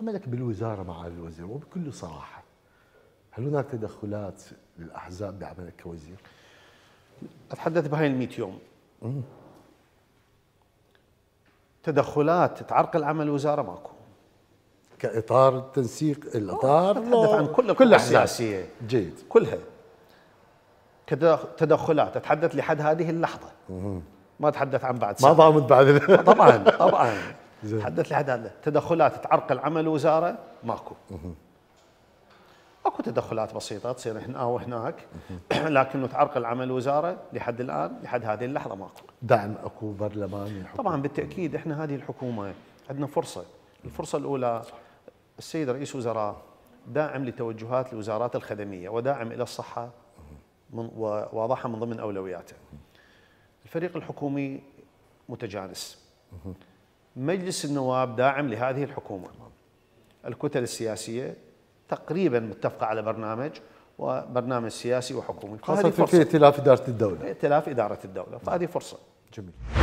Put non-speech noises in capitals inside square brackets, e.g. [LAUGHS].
عملك بالوزاره مع الوزير وبكل صراحه هل هناك تدخلات للاحزاب بعملك كوزير؟ اتحدث بهاي ال 100 يوم مم. تدخلات تعرقل عمل الوزاره ماكو كاطار التنسيق الاطار اتحدث عن كل كل السياسيه جيد كلها تدخلات اتحدث لحد هذه اللحظه مم. ما اتحدث عن بعد سنة. ما ضامن بعد طبعا طبعا [LAUGHS] زي. حدث لي حد هذا تدخلات تعرقل عمل الوزاره ماكو اكو تدخلات بسيطه تصير هنا وهناك [CLEARS THROAT] لكنه تعرقل عمل الوزاره لحد الان لحد هذه اللحظه ماكو دعم اكو برلماني طبعا بالتاكيد احنا هذه الحكومه عندنا فرصه الفرصه الاولى السيد رئيس وزراء داعم لتوجهات الوزارات الخدميه وداعم الى الصحه من من ضمن اولوياته الفريق الحكومي متجانس مجلس النواب داعم لهذه الحكومة الكتل السياسية تقريبا متفقة على برنامج وبرنامج سياسي وحكومي خاصة في ائتلاف إدارة الدولة ائتلاف إدارة الدولة فهذه فرصة جميل